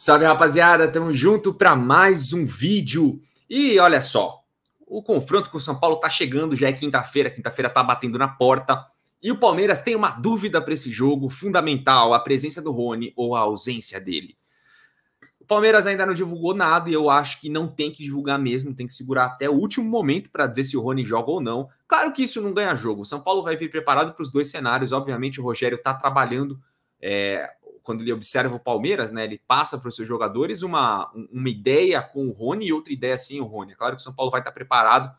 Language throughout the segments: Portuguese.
Salve, rapaziada, tamo junto para mais um vídeo. E olha só, o confronto com o São Paulo tá chegando, já é quinta-feira, quinta-feira tá batendo na porta. E o Palmeiras tem uma dúvida para esse jogo fundamental, a presença do Rony ou a ausência dele. O Palmeiras ainda não divulgou nada e eu acho que não tem que divulgar mesmo, tem que segurar até o último momento para dizer se o Rony joga ou não. Claro que isso não ganha jogo. O São Paulo vai vir preparado para os dois cenários, obviamente o Rogério tá trabalhando é, quando ele observa o Palmeiras, né, ele passa para os seus jogadores uma, uma ideia com o Rony e outra ideia sem o Rony. É claro que o São Paulo vai estar preparado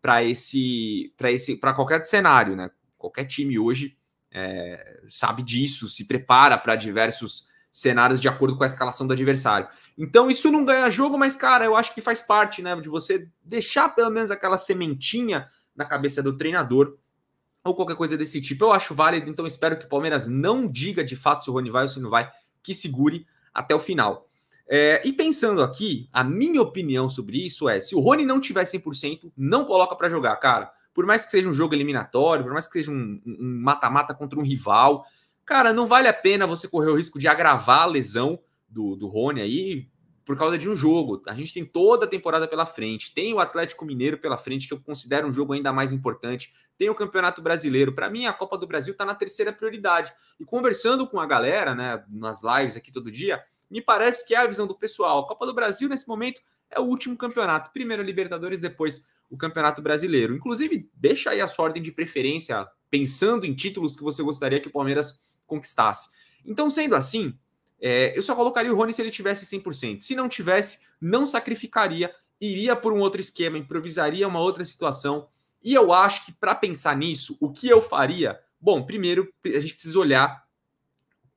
para esse para esse para qualquer cenário, né? Qualquer time hoje é, sabe disso, se prepara para diversos cenários de acordo com a escalação do adversário. Então isso não ganha jogo, mas cara, eu acho que faz parte, né, de você deixar pelo menos aquela sementinha na cabeça do treinador ou qualquer coisa desse tipo. Eu acho válido, então espero que o Palmeiras não diga de fato se o Rony vai ou se não vai, que segure até o final. É, e pensando aqui, a minha opinião sobre isso é: se o Rony não tiver 100%, não coloca para jogar, cara. Por mais que seja um jogo eliminatório, por mais que seja um mata-mata um contra um rival, cara, não vale a pena você correr o risco de agravar a lesão do, do Rony aí, por causa de um jogo. A gente tem toda a temporada pela frente, tem o Atlético Mineiro pela frente, que eu considero um jogo ainda mais importante, tem o Campeonato Brasileiro. Para mim, a Copa do Brasil está na terceira prioridade. E conversando com a galera, né, nas lives aqui todo dia, me parece que é a visão do pessoal. A Copa do Brasil, nesse momento, é o último campeonato. Primeiro a Libertadores, depois o Campeonato Brasileiro. Inclusive, deixa aí a sua ordem de preferência, pensando em títulos que você gostaria que o Palmeiras conquistasse. Então, sendo assim, é, eu só colocaria o Rony se ele tivesse 100%. Se não tivesse, não sacrificaria, iria por um outro esquema, improvisaria uma outra situação. E eu acho que para pensar nisso, o que eu faria? Bom, primeiro a gente precisa olhar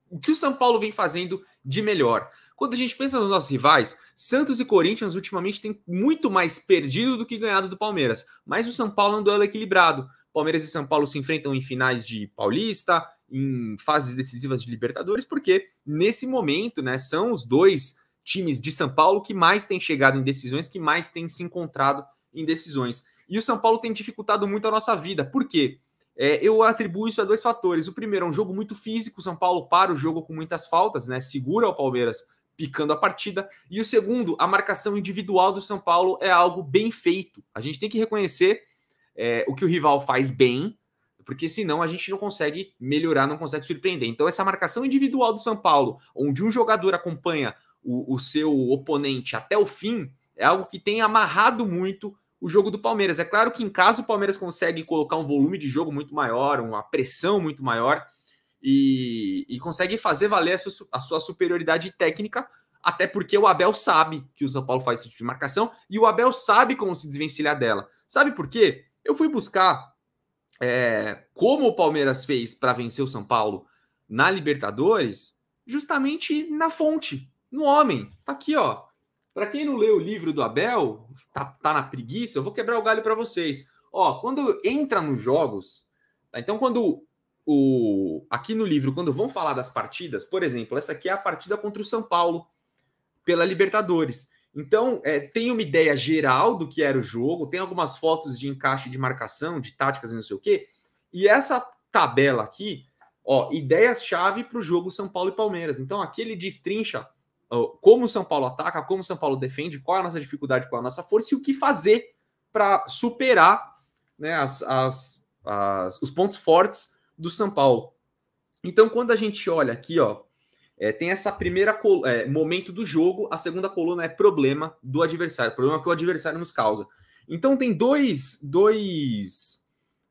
o que o São Paulo vem fazendo de melhor. Quando a gente pensa nos nossos rivais, Santos e Corinthians ultimamente têm muito mais perdido do que ganhado do Palmeiras, mas o São Paulo é um duelo equilibrado. Palmeiras e São Paulo se enfrentam em finais de Paulista, em fases decisivas de Libertadores, porque nesse momento, né, são os dois times de São Paulo que mais têm chegado em decisões, que mais têm se encontrado em decisões. E o São Paulo tem dificultado muito a nossa vida. Por quê? É, eu atribuo isso a dois fatores. O primeiro é um jogo muito físico, o São Paulo para o jogo com muitas faltas, né? Segura o Palmeiras picando a partida. E o segundo, a marcação individual do São Paulo é algo bem feito. A gente tem que reconhecer é, o que o rival faz bem porque senão a gente não consegue melhorar, não consegue surpreender. Então, essa marcação individual do São Paulo, onde um jogador acompanha o, o seu oponente até o fim, é algo que tem amarrado muito o jogo do Palmeiras. É claro que em caso o Palmeiras consegue colocar um volume de jogo muito maior, uma pressão muito maior e, e consegue fazer valer a sua, a sua, superioridade técnica, até porque o Abel sabe que o São Paulo faz esse tipo de marcação e o Abel sabe como se desvencilhar dela. Sabe por quê? Eu fui buscar é, como o Palmeiras fez para vencer o São Paulo na Libertadores, justamente na fonte, no homem. Tá aqui, ó. Para quem não leu o livro do Abel, tá, tá na preguiça, eu vou quebrar o galho para vocês. Ó, quando entra nos jogos, tá? Então quando o aqui no livro, quando vão falar das partidas, por exemplo, essa aqui é a partida contra o São Paulo pela Libertadores. Então, é, tem uma ideia geral do que era o jogo, tem algumas fotos de encaixe de marcação, de táticas e não sei o quê. E essa tabela aqui, ó, ideias-chave para o jogo São Paulo e Palmeiras. Então, aqui ele destrincha ó, como o São Paulo ataca, como o São Paulo defende, qual é a nossa dificuldade, qual é a nossa força e o que fazer para superar né, as, as, as, os pontos fortes do São Paulo. Então, quando a gente olha aqui ó, é, tem essa primeira é, momento do jogo, a segunda coluna é problema do adversário, problema que o adversário nos causa. Então tem dois, dois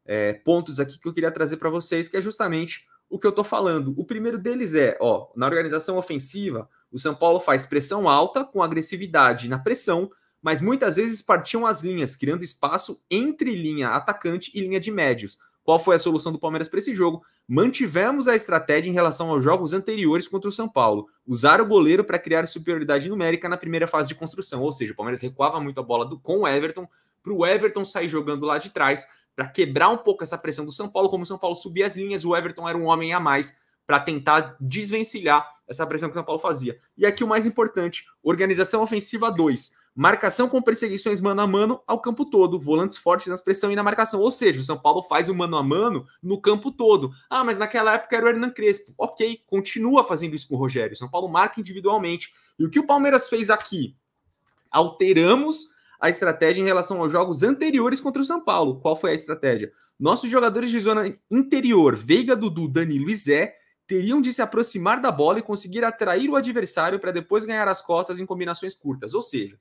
é, pontos aqui que eu queria trazer para vocês, que é justamente o que eu estou falando. O primeiro deles é, ó, na organização ofensiva, o São Paulo faz pressão alta com agressividade na pressão, mas muitas vezes partiam as linhas, criando espaço entre linha atacante e linha de médios. Qual foi a solução do Palmeiras para esse jogo? Mantivemos a estratégia em relação aos jogos anteriores contra o São Paulo. Usar o goleiro para criar superioridade numérica na primeira fase de construção. Ou seja, o Palmeiras recuava muito a bola do, com o Everton, para o Everton sair jogando lá de trás, para quebrar um pouco essa pressão do São Paulo. Como o São Paulo subia as linhas, o Everton era um homem a mais para tentar desvencilhar essa pressão que o São Paulo fazia. E aqui o mais importante: organização ofensiva 2 Marcação com perseguições mano a mano ao campo todo. Volantes fortes na pressão e na marcação. Ou seja, o São Paulo faz o mano a mano no campo todo. Ah, mas naquela época era o Hernan Crespo. Ok, continua fazendo isso com o Rogério. O São Paulo marca individualmente. E o que o Palmeiras fez aqui? Alteramos a estratégia em relação aos jogos anteriores contra o São Paulo. Qual foi a estratégia? Nossos jogadores de zona interior, Veiga, Dudu, Danilo e Zé, teriam de se aproximar da bola e conseguir atrair o adversário para depois ganhar as costas em combinações curtas. Ou seja,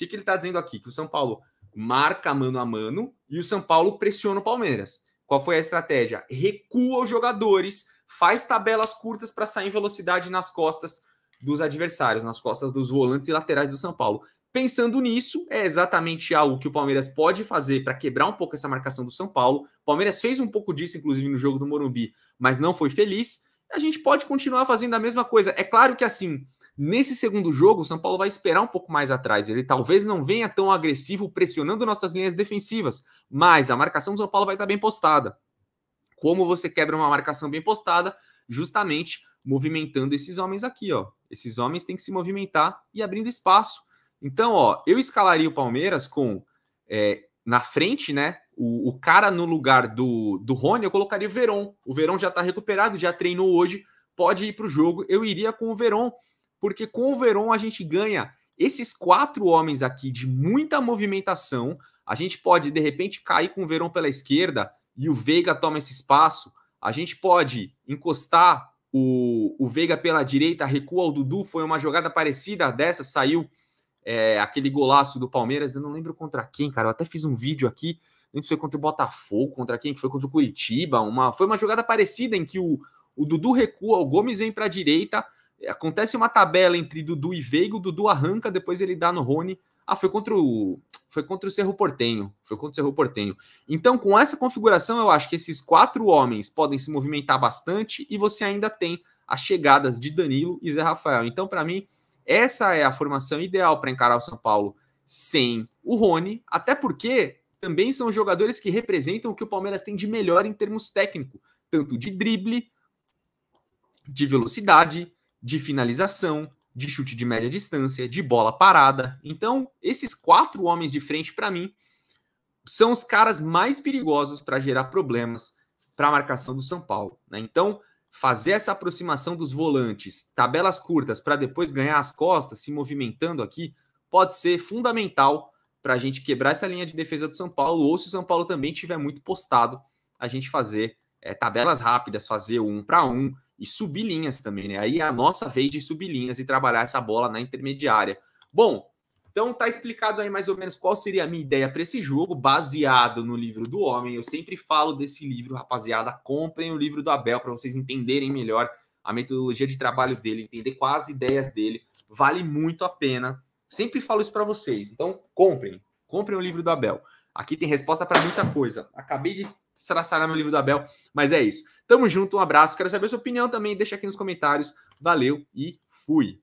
que, que ele está dizendo aqui? Que o São Paulo marca mano a mano e o São Paulo pressiona o Palmeiras. Qual foi a estratégia? Recua os jogadores, faz tabelas curtas para sair em velocidade nas costas dos adversários, nas costas dos volantes e laterais do São Paulo. Pensando nisso, é exatamente algo que o Palmeiras pode fazer para quebrar um pouco essa marcação do São Paulo. O Palmeiras fez um pouco disso, inclusive, no jogo do Morumbi, mas não foi feliz. A gente pode continuar fazendo a mesma coisa. É claro que assim, Nesse segundo jogo, o São Paulo vai esperar um pouco mais atrás. Ele talvez não venha tão agressivo pressionando nossas linhas defensivas, mas a marcação do São Paulo vai estar bem postada. Como você quebra uma marcação bem postada? Justamente movimentando esses homens aqui, ó. Esses homens têm que se movimentar e abrindo espaço. Então, ó, eu escalaria o Palmeiras com é, na frente, né? O, o, cara no lugar do, do Rony, eu colocaria o Verón. O Verón já está recuperado, já treinou hoje, pode ir para o jogo. Eu iria com o Verón porque com o Veron a gente ganha esses quatro homens aqui de muita movimentação. A gente pode, de repente, cair com o Verão pela esquerda e o Veiga toma esse espaço. A gente pode encostar o, o Veiga pela direita, recua o Dudu. Foi uma jogada parecida dessa, saiu é, aquele golaço do Palmeiras. Eu não lembro contra quem, cara. Eu até fiz um vídeo aqui. Não sei se foi contra o Botafogo, contra quem, que foi contra o Curitiba. Uma, foi uma jogada parecida em que o, o Dudu recua, o Gomes vem para a direita, Acontece uma tabela entre Dudu e Veigo, Dudu arranca, depois ele dá no Rony. Ah, foi contra o foi contra o Cerro Portenho, foi contra o Cerro Portenho. Então, com essa configuração, eu acho que esses quatro homens podem se movimentar bastante e você ainda tem as chegadas de Danilo e Zé Rafael. Então, para mim, essa é a formação ideal para encarar o São Paulo sem o Rony, até porque também são jogadores que representam o que o Palmeiras tem de melhor em termos técnico, tanto de drible, de velocidade, de finalização, de chute de média distância, de bola parada. Então, esses quatro homens de frente, para mim, são os caras mais perigosos para gerar problemas para a marcação do São Paulo. Né? Então, fazer essa aproximação dos volantes, tabelas curtas, para depois ganhar as costas, se movimentando aqui, pode ser fundamental para a gente quebrar essa linha de defesa do São Paulo, ou se o São Paulo também tiver muito postado, a gente fazer é, tabelas rápidas, fazer um para um, e subir linhas também, né? Aí é a nossa vez de subir linhas e trabalhar essa bola na intermediária. Bom, então tá explicado aí mais ou menos qual seria a minha ideia para esse jogo, baseado no livro do homem. Eu sempre falo desse livro, rapaziada. Comprem o livro do Abel para vocês entenderem melhor a metodologia de trabalho dele, entender quais ideias dele. Vale muito a pena. Sempre falo isso para vocês. Então, comprem. Comprem o livro do Abel. Aqui tem resposta para muita coisa. Acabei de traçar meu livro do Abel, mas é isso. Tamo junto, um abraço. Quero saber a sua opinião também. Deixa aqui nos comentários. Valeu e fui.